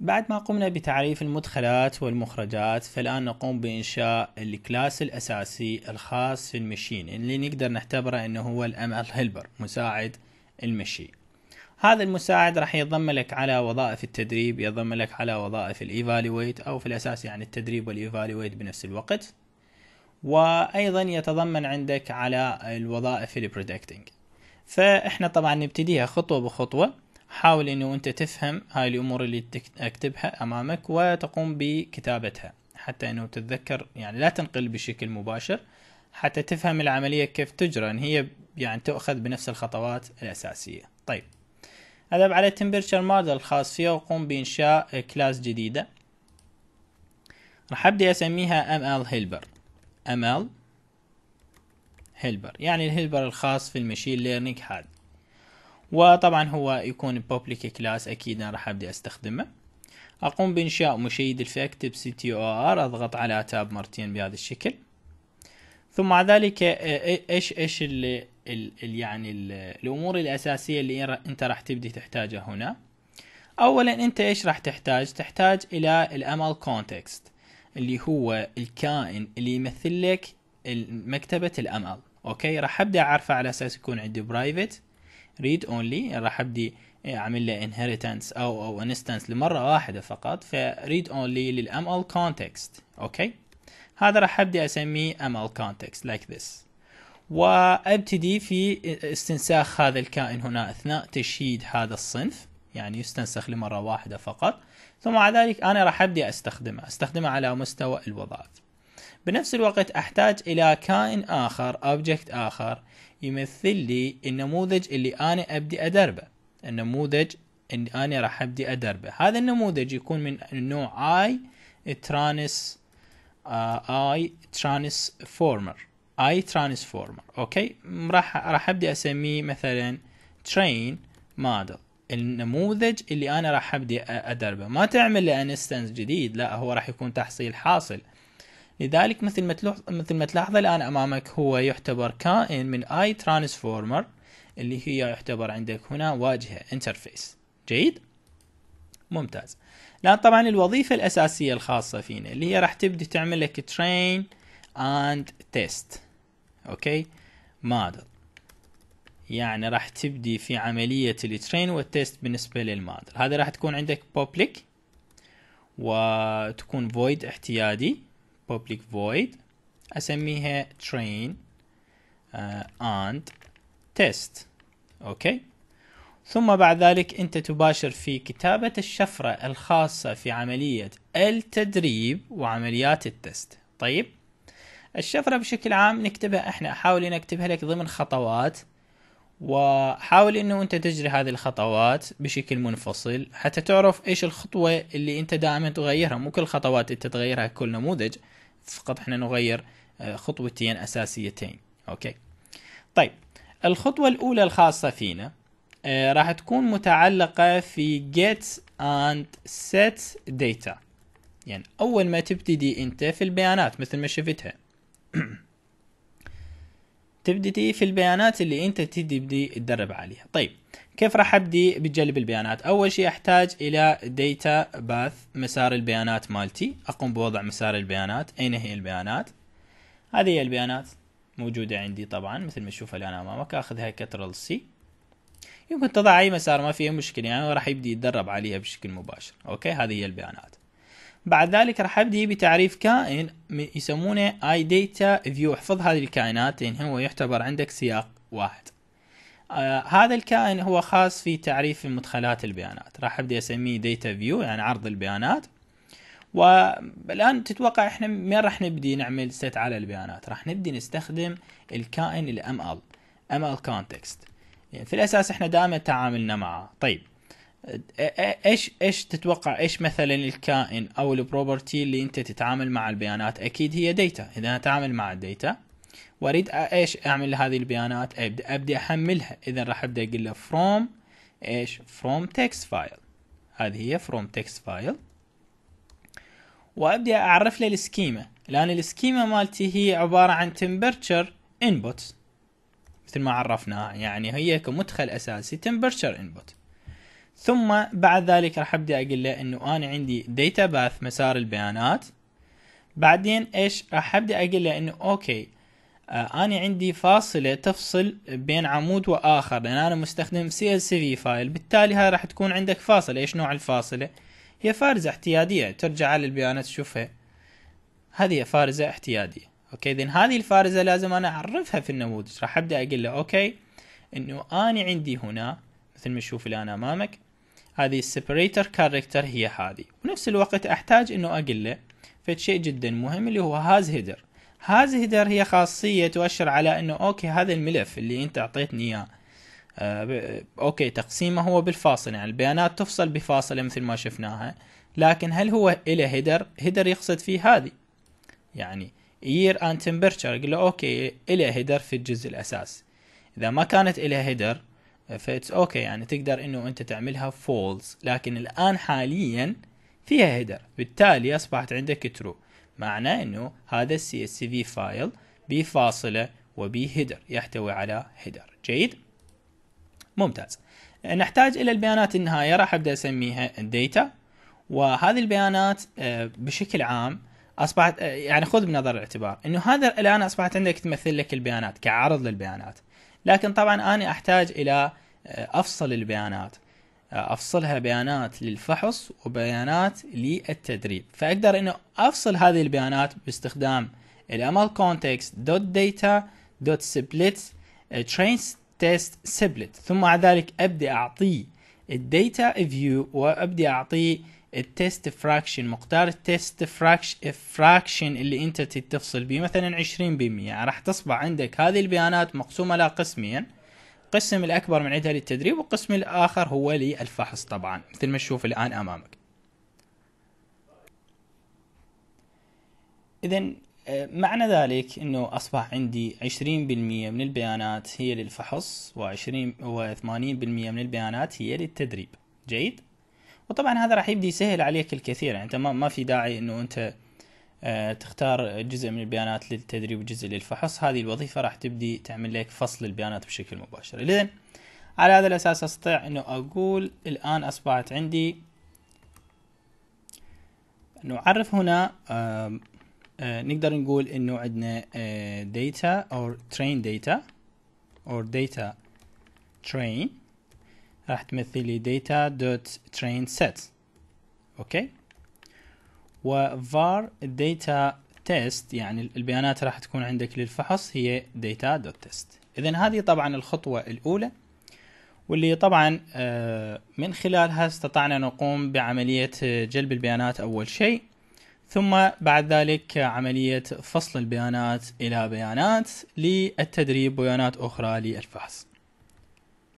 بعد ما قمنا بتعريف المدخلات والمخرجات فالآن نقوم بإنشاء الكلاس الأساسي الخاص في المشين اللي نقدر نعتبره أنه هو الأمل هيلبر مساعد المشي هذا المساعد راح يضم لك على وظائف التدريب يضم لك على وظائف الايفالويت او في الاساس يعني التدريب والايفالويت بنفس الوقت وايضا يتضمن عندك على الوظائف البرودكتنج فاحنا طبعا نبتديها خطوه بخطوه حاول انه انت تفهم هاي الامور اللي اكتبها امامك وتقوم بكتابتها حتى انه تتذكر يعني لا تنقل بشكل مباشر حتى تفهم العملية كيف تجرى ان هي يعني تؤخذ بنفس الخطوات الاساسية طيب أذهب على التمبرتشر موديل الخاص فيها وقوم بإنشاء كلاس جديدة راح ابدي أسميها ML Helper ML Helper يعني الهيلبر الخاص في المشين ليرنينج هذا وطبعا هو يكون public class اكيد انا راح ابدي استخدمه اقوم بانشاء مشيد الفاكت بسي تي اضغط على تاب مرتين بهذا الشكل ثم مع ذلك ايش ايش اللي الـ الـ يعني الـ الامور الاساسيه اللي انت راح تبدي تحتاجها هنا اولا انت ايش راح تحتاج تحتاج الى الامل كونتكست اللي هو الكائن اللي يمثل لك مكتبه الامل اوكي راح ابدا اعرفه على اساس يكون عندي برايفت ريد اونلي راح ابدي إيه، اعمل له انهيرتنس او او انستنس لمره واحده فقط فريد اونلي للام ال كونتكست اوكي هذا راح ابدي اسميه ام ال كونتكست لايك ذس وابتدي في استنساخ هذا الكائن هنا اثناء تشييد هذا الصنف يعني يستنسخ لمره واحده فقط ثم على ذلك انا راح ابدي استخدمه استخدمه على مستوى الوظائف بنفس الوقت أحتاج إلى كائن آخر أوبجكت آخر يمثل لي النموذج اللي أنا أبدي أدربه النموذج اللي أنا راح أبدي أدربه هذا النموذج يكون من النوع I ترانس اي ترانسفورمر اي ترانسفورمر اوكي راح راح ابدي اسميه مثلا ترين موديل النموذج اللي انا راح ابدي ادربه ما تعمل له انستنس جديد لا هو راح يكون تحصيل حاصل لذلك مثل ما مثل ما تلاحظ الآن أمامك هو يعتبر كائن من اي ترانسفورمر اللي هي يعتبر عندك هنا واجهة انترفيس جيد ممتاز الآن طبعا الوظيفة الأساسية الخاصة فينا اللي هي راح تبدي تعمل لك train and test أوكي موديل يعني راح تبدي في عملية الترين والتيست بالنسبة للموديل هذا راح تكون عندك public وتكون void احتيادي public void اسميها e train uh, and test اوكي ثم بعد ذلك انت تباشر في كتابة الشفرة الخاصة في عملية التدريب وعمليات التست طيب الشفرة بشكل عام نكتبها احنا احاول نكتبها لك ضمن خطوات وحاول انه انت تجري هذه الخطوات بشكل منفصل حتى تعرف ايش الخطوة اللي انت دائما تغيرها مو كل خطوات انت تغيرها كل نموذج فقط احنا نغير آه، خطوتين اساسيتين اوكي طيب الخطوة الاولى الخاصة فينا آه، راح تكون متعلقة في get and set data يعني اول ما تبتدي انت في البيانات مثل ما شفتها تبدي في البيانات اللي انت تبدي تدرب عليها طيب كيف راح ابدي بجلب البيانات اول شيء احتاج الى داتا باث مسار البيانات مالتي اقوم بوضع مسار البيانات اين هي البيانات هذه هي البيانات موجودة عندي طبعا مثل ما تشوفها الان امامك اخذها كترل سي يمكن تضع اي مسار ما فيها مشكلة يعني راح يبدي يتدرب عليها بشكل مباشر اوكي هذه هي البيانات بعد ذلك راح ابدي بتعريف كائن يسمونه اي داتا فيو احفظ هذه الكائنات لان يعني هو يعتبر عندك سياق واحد آه هذا الكائن هو خاص في تعريف مدخلات البيانات راح ابدي اسميه داتا فيو يعني عرض البيانات والان تتوقع احنا من راح نبدي نعمل ست على البيانات راح نبدي نستخدم الكائن الام ال ام ال كونتكست في الاساس احنا دائما تعاملنا معه طيب ايش ايش تتوقع ايش مثلا الكائن او البروبرتي اللي انت تتعامل مع البيانات اكيد هي ديتا اذا انا اتعامل مع الديتا واريد ايش اعمل هذه البيانات ابدا ابدا احملها اذا راح ابدا اقول له فروم ايش فروم تكست فايل هذه هي فروم تكست فايل وابدا اعرف له السكيما لان السكيما مالتي هي عباره عن تمبرتشر انبوت مثل ما عرفناها يعني هي كمدخل اساسي تمبرتشر انبوت ثم بعد ذلك راح ابدا اقول له انه انا عندي داتا باث مسار البيانات بعدين ايش راح ابدا اقول له انه اوكي آه انا عندي فاصله تفصل بين عمود واخر لان انا مستخدم سي سي في فايل بالتالي هاي راح تكون عندك فاصله ايش نوع الفاصله هي فارزه احتياديه ترجع على البيانات تشوفها هذه فارزه احتياديه اوكي اذا هذه الفارزه لازم انا اعرفها في النموذج راح ابدا اقول له اوكي انه انا عندي هنا مثل ما تشوف الان امامك هذه السبريتر كاركتر هي هذه بنفس الوقت احتاج انه اقله فد شيء جدا مهم اللي هو هاز هيدر هاز هيدر هي خاصية تؤشر على انه اوكي هذا الملف اللي انت اعطيتني اياه آه، اوكي تقسيمه هو بالفاصل يعني البيانات تفصل بفاصلة مثل ما شفناها لكن هل هو الى هيدر هيدر يقصد فيه هذه يعني year and temperature قل له اوكي الى هيدر في الجزء الاساس اذا ما كانت الى هيدر فاتس اوكي يعني تقدر انه انت تعملها فولز لكن الان حاليا فيها هيدر بالتالي اصبحت عندك ترو معناه انه هذا السي اس في فايل بفاصله هيدر يحتوي على هيدر جيد ممتاز نحتاج الى البيانات النهائيه راح ابدا اسميها الداتا وهذه البيانات آه، بشكل عام اصبحت آه، يعني خذ بنظر الاعتبار انه هذا الان اصبحت عندك تمثل لك البيانات كعرض للبيانات لكن طبعا انا احتاج الى آه، افصل البيانات آه، افصلها بيانات للفحص وبيانات للتدريب فاقدر انه افصل هذه البيانات باستخدام الامل كونتكست دوت داتا دوت سبلت ترين تيست سبلت ثم بعد ذلك ابدا اعطيه الداتا فيو وابدا اعطيه التست فراكشن مقدار التيست فراكشن اللي انت تتفصل به مثلا 20% يعني راح تصبح عندك هذه البيانات مقسومه لها قسمين قسم الاكبر من عندها للتدريب والقسم الاخر هو للفحص طبعا مثل ما تشوف الان امامك اذا معنى ذلك انه اصبح عندي 20% من البيانات هي للفحص و20 و80% من البيانات هي للتدريب جيد وطبعا هذا راح يبدي يسهل عليك الكثير يعني انت ما في داعي انه انت آه، تختار جزء من البيانات للتدريب وجزء للفحص هذه الوظيفة راح تبدي تعمل لك فصل البيانات بشكل مباشر اذا على هذا الأساس أستطيع أنه أقول الآن أصبحت عندي نعرف هنا آه، نقدر نقول أنه عندنا آه، data or train data or data train راح تمثل لي data.trainset دوت ترين سيت اوكي وفار داتا تيست يعني البيانات راح تكون عندك للفحص هي data.test اذا هذه طبعا الخطوه الاولى واللي طبعا آه، من خلالها استطعنا نقوم بعمليه آه، جلب البيانات اول شيء ثم بعد ذلك آه، عمليه فصل البيانات الى بيانات للتدريب بيانات اخرى للفحص